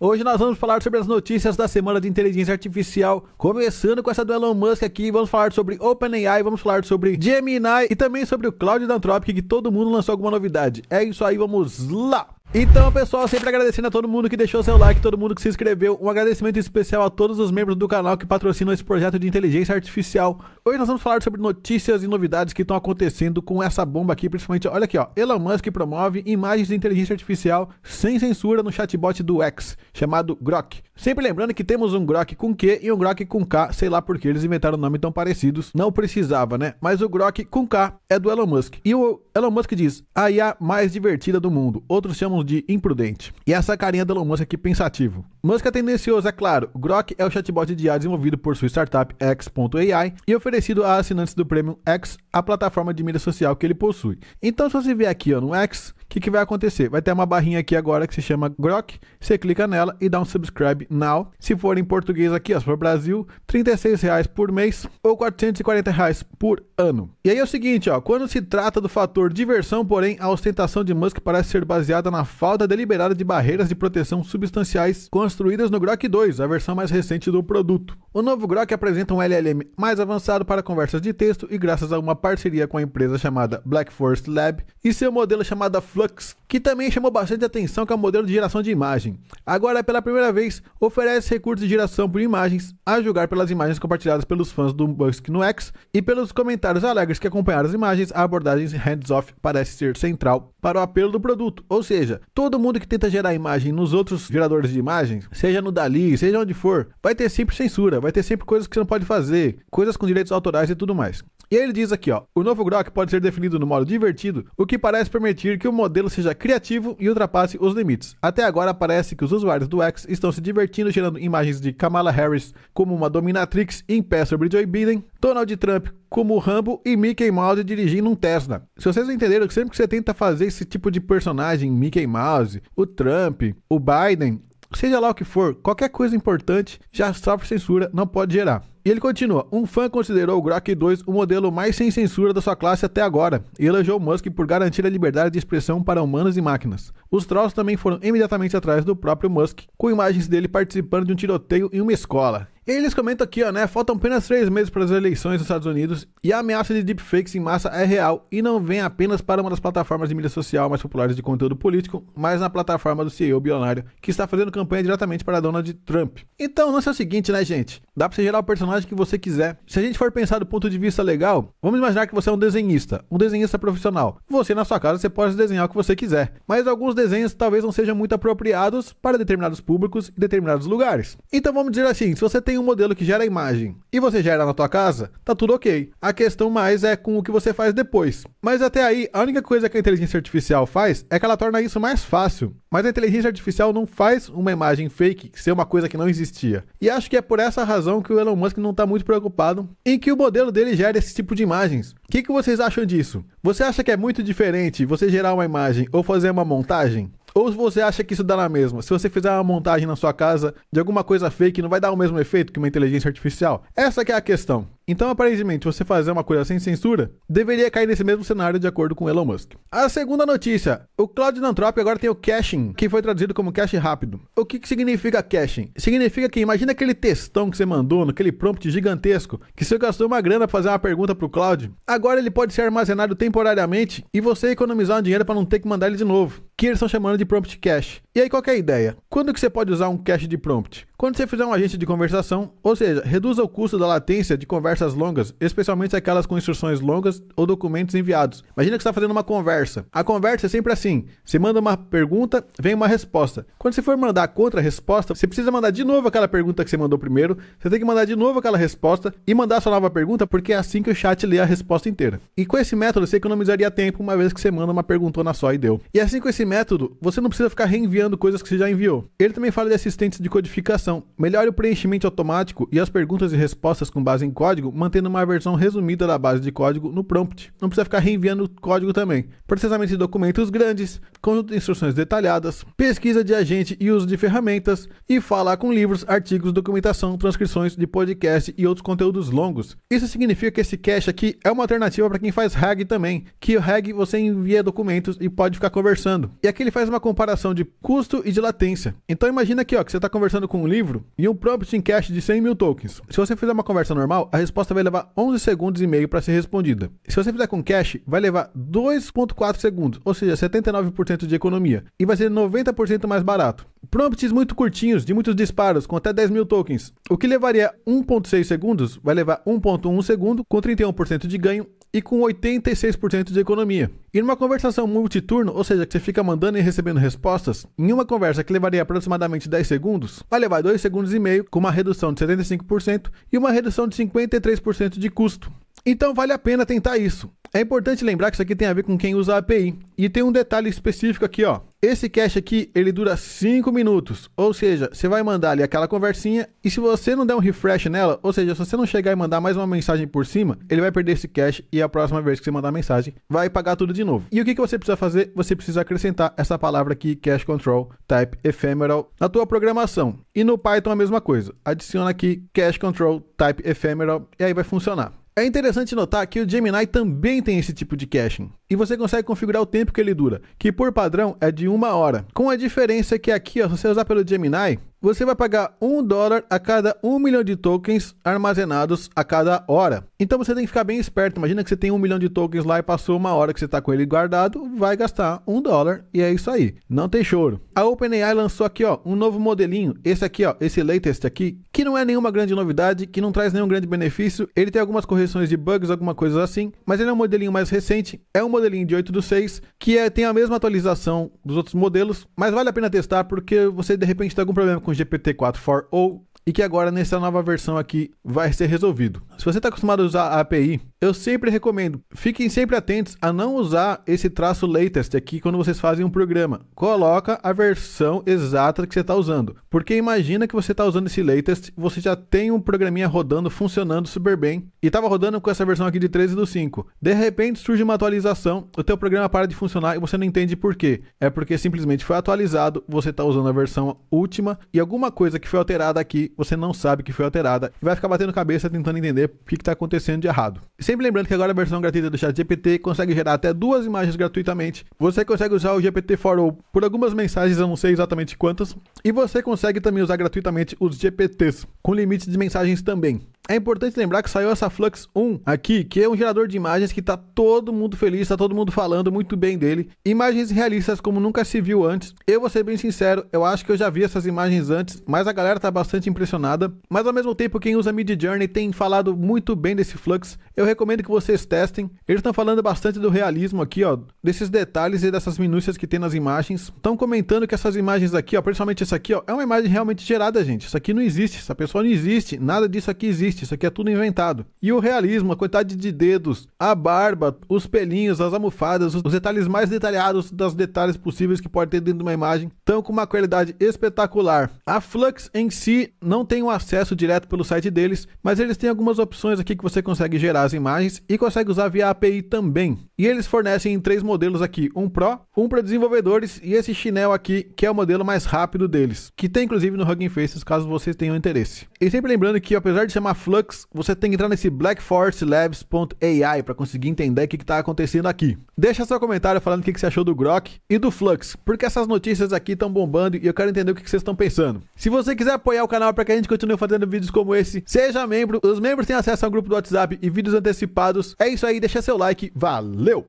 Hoje nós vamos falar sobre as notícias da semana de inteligência artificial, começando com essa do Elon Musk aqui, vamos falar sobre OpenAI, vamos falar sobre Gemini e também sobre o Cloud da Anthropic, que todo mundo lançou alguma novidade. É isso aí, vamos lá! Então, pessoal, sempre agradecendo a todo mundo que deixou seu like, todo mundo que se inscreveu. Um agradecimento especial a todos os membros do canal que patrocinam esse projeto de inteligência artificial. Hoje nós vamos falar sobre notícias e novidades que estão acontecendo com essa bomba aqui, principalmente, olha aqui, ó. Elon Musk promove imagens de inteligência artificial sem censura no chatbot do X, chamado Grok. Sempre lembrando que temos um Grok com Q e um Grok com K, sei lá porque eles inventaram nome tão parecidos, não precisava, né? Mas o Grok com K é do Elon Musk. E o Elon Musk diz: "A IA mais divertida do mundo". Outros chamam tons de imprudente. E essa carinha do Elon Musk aqui pensativo. Musk é tendencioso, é claro. Grok é o chatbot de IA desenvolvido por sua startup X.ai e oferecido a assinantes do Premium X, a plataforma de mídia social que ele possui. Então, se você vier aqui ó, no X, o que, que, vai acontecer? Vai ter uma barrinha aqui agora que se chama Grok. Você clica nela e dá um subscribe now. Se for em português aqui, ó, se for Brasil, R$ reais por mês ou R$ reais por ano. E aí é o seguinte, ó, quando se trata do fator diversão, porém, a ostentação de Musk parece ser baseada na falta deliberada de barreiras de proteção substanciais construídas no Grok 2, a versão mais recente do produto. O novo Grok apresenta um LLM mais avançado para conversas de texto e graças a uma parceria com a empresa chamada Black Forest Lab e seu modelo chamado Flux, que também chamou bastante atenção com o modelo de geração de imagem. Agora, pela primeira vez, oferece recursos de geração por imagens, a julgar pelas imagens compartilhadas pelos fãs do Musk no X e pelos comentários alegres que acompanharam as imagens, a abordagem hands-off parece ser central para o apelo do produto, ou seja, Todo mundo que tenta gerar imagem nos outros geradores de imagens, seja no Dali, seja onde for, vai ter sempre censura, vai ter sempre coisas que você não pode fazer, coisas com direitos autorais e tudo mais. E ele diz aqui, ó, o novo Grok pode ser definido no modo divertido, o que parece permitir que o modelo seja criativo e ultrapasse os limites. Até agora parece que os usuários do X estão se divertindo gerando imagens de Kamala Harris como uma dominatrix em pé sobre Joe Biden, Donald Trump como Rambo e Mickey Mouse dirigindo um Tesla. Se vocês entenderam que sempre que você tenta fazer esse tipo de personagem, Mickey Mouse, o Trump, o Biden, Seja lá o que for, qualquer coisa importante já sofre censura, não pode gerar. E ele continua: um fã considerou o Grok 2 o modelo mais sem censura da sua classe até agora e elogiou Musk por garantir a liberdade de expressão para humanos e máquinas. Os trolls também foram imediatamente atrás do próprio Musk, com imagens dele participando de um tiroteio em uma escola. Eles comentam aqui, ó, né? Faltam apenas três meses para as eleições nos Estados Unidos e a ameaça de deepfakes em massa é real e não vem apenas para uma das plataformas de mídia social mais populares de conteúdo político, mas na plataforma do CEO bilionário, que está fazendo campanha diretamente para Donald Trump. Então, não é o seguinte, né, gente? Dá para você gerar o personagem que você quiser. Se a gente for pensar do ponto de vista legal, vamos imaginar que você é um desenhista, um desenhista profissional. Você, na sua casa, você pode desenhar o que você quiser, mas alguns desenhos talvez não sejam muito apropriados para determinados públicos e determinados lugares. Então, vamos dizer assim, se você tem um modelo que gera a imagem e você gera na tua casa, tá tudo ok. A questão mais é com o que você faz depois. Mas até aí, a única coisa que a inteligência artificial faz é que ela torna isso mais fácil. Mas a inteligência artificial não faz uma imagem fake ser uma coisa que não existia. E acho que é por essa razão que o Elon Musk não está muito preocupado em que o modelo dele gere esse tipo de imagens. O que, que vocês acham disso? Você acha que é muito diferente você gerar uma imagem ou fazer uma montagem? Ou você acha que isso dá na mesma? Se você fizer uma montagem na sua casa de alguma coisa fake, não vai dar o mesmo efeito que uma inteligência artificial? Essa é a questão. Então, aparentemente, você fazer uma coisa sem censura deveria cair nesse mesmo cenário de acordo com Elon Musk. A segunda notícia: o Cloud Nantrop agora tem o caching, que foi traduzido como cache rápido. O que, que significa caching? Significa que imagina aquele textão que você mandou, naquele prompt gigantesco, que você gastou uma grana para fazer uma pergunta para o Cloud. Agora ele pode ser armazenado temporariamente e você economizar um dinheiro para não ter que mandar ele de novo, que eles estão chamando de prompt cache. E aí qual é a ideia? Quando que você pode usar um cache de prompt? Quando você fizer um agente de conversação, ou seja, reduza o custo da latência de conversas longas, especialmente aquelas com instruções longas ou documentos enviados. Imagina que você está fazendo uma conversa. A conversa é sempre assim: você manda uma pergunta, vem uma resposta. Quando você for mandar a contra-resposta, você precisa mandar de novo aquela pergunta que você mandou primeiro, você tem que mandar de novo aquela resposta e mandar sua nova pergunta, porque é assim que o chat lê a resposta inteira. E com esse método você economizaria tempo, uma vez que você manda uma perguntona só e deu. E assim com esse método, você não precisa ficar reenviando coisas que você já enviou. Ele também fala de assistentes de codificação melhor melhore o preenchimento automático e as perguntas e respostas com base em código, mantendo uma versão resumida da base de código no prompt. Não precisa ficar reenviando código também. Processamento de documentos grandes, conjunto de instruções detalhadas, pesquisa de agente e uso de ferramentas, e falar com livros, artigos, documentação, transcrições de podcast e outros conteúdos longos. Isso significa que esse cache aqui é uma alternativa para quem faz RAG também, que o RAG você envia documentos e pode ficar conversando. E aqui ele faz uma comparação de custo e de latência. Então imagina aqui ó, que você está conversando com um livro livro e um prompt em cash de 100 mil tokens. Se você fizer uma conversa normal, a resposta vai levar 11 segundos e meio para ser respondida. Se você fizer com cache, vai levar 2.4 segundos, ou seja, 79% de economia, e vai ser 90% mais barato. Prompts muito curtinhos, de muitos disparos, com até 10 mil tokens. O que levaria 1.6 segundos, vai levar 1.1 segundo, com 31% de ganho e com 86% de economia. E numa conversação multiturno, ou seja, que você fica mandando e recebendo respostas, em uma conversa que levaria aproximadamente 10 segundos, vai levar 2 segundos e meio, com uma redução de 75% e uma redução de 53% de custo. Então vale a pena tentar isso. É importante lembrar que isso aqui tem a ver com quem usa a API. E tem um detalhe específico aqui, ó. Esse cache aqui, ele dura 5 minutos. Ou seja, você vai mandar ali aquela conversinha e se você não der um refresh nela, ou seja, se você não chegar e mandar mais uma mensagem por cima, ele vai perder esse cache e a próxima vez que você mandar mensagem, vai pagar tudo de novo. E o que, que você precisa fazer? Você precisa acrescentar essa palavra aqui, cache control type ephemeral, na tua programação. E no Python a mesma coisa. Adiciona aqui cache control type ephemeral e aí vai funcionar. É interessante notar que o Gemini também tem esse tipo de caching, e você consegue configurar o tempo que ele dura, que por padrão é de uma hora, com a diferença que aqui, ó, se você usar pelo Gemini, você vai pagar um dólar a cada um milhão de tokens armazenados a cada hora. Então você tem que ficar bem esperto. Imagina que você tem um milhão de tokens lá e passou uma hora que você está com ele guardado, vai gastar um dólar e é isso aí. Não tem choro. A OpenAI lançou aqui ó, um novo modelinho, esse aqui, ó, esse latest aqui, que não é nenhuma grande novidade, que não traz nenhum grande benefício. Ele tem algumas correções de bugs, alguma coisa assim, mas ele é um modelinho mais recente. É um modelinho de 8 do 6, que é, tem a mesma atualização dos outros modelos, mas vale a pena testar porque você de repente está com um problema com com GPT-4 for ou e que agora nessa nova versão aqui vai ser resolvido. Se você está acostumado a usar a API, eu sempre recomendo, fiquem sempre atentos a não usar esse traço latest aqui quando vocês fazem um programa. Coloca a versão exata que você está usando, porque imagina que você está usando esse latest, você já tem um programinha rodando, funcionando super bem, e estava rodando com essa versão aqui de 13 do 5. De repente surge uma atualização, o teu programa para de funcionar e você não entende por quê. É porque simplesmente foi atualizado, você está usando a versão última, e alguma coisa que foi alterada aqui você não sabe que foi alterada e vai ficar batendo cabeça tentando entender o que está acontecendo de errado. Sempre lembrando que agora a versão gratuita do ChatGPT consegue gerar até duas imagens gratuitamente. Você consegue usar o gpt for All por algumas mensagens, eu não sei exatamente quantas, e você consegue também usar gratuitamente os GPTs, com limites de mensagens também. É importante lembrar que saiu essa Flux 1 aqui, que é um gerador de imagens que tá todo mundo feliz, tá todo mundo falando muito bem dele. Imagens realistas como nunca se viu antes. Eu vou ser bem sincero, eu acho que eu já vi essas imagens antes, mas a galera tá bastante impressionada. Mas ao mesmo tempo, quem usa Mid Journey tem falado muito bem desse Flux. Eu recomendo que vocês testem. Eles estão falando bastante do realismo aqui, ó, desses detalhes e dessas minúcias que tem nas imagens. Estão comentando que essas imagens aqui, ó, principalmente essa aqui, ó, é uma imagem realmente gerada, gente. Isso aqui não existe, essa pessoa não existe, nada disso aqui existe existe, isso aqui é tudo inventado. E o realismo, a quantidade de dedos, a barba, os pelinhos, as almofadas, os detalhes mais detalhados dos detalhes possíveis que pode ter dentro de uma imagem, estão com uma qualidade espetacular. A Flux em si não tem um acesso direto pelo site deles, mas eles têm algumas opções aqui que você consegue gerar as imagens e consegue usar via API também. E eles fornecem em três modelos aqui, um Pro, um para desenvolvedores e esse chinelo aqui, que é o modelo mais rápido deles, que tem inclusive no Hugging Faces, caso vocês tenham interesse. E sempre lembrando que apesar de chamar Flux, você tem que entrar nesse blackforestlabs.ai para conseguir entender o que está acontecendo aqui. Deixa seu comentário falando o que, que você achou do Grok e do Flux, porque essas notícias aqui estão bombando e eu quero entender o que, que vocês estão pensando. Se você quiser apoiar o canal para que a gente continue fazendo vídeos como esse, seja membro. Os membros têm acesso ao grupo do WhatsApp e vídeos antecipados. É isso aí, deixa seu like. Valeu!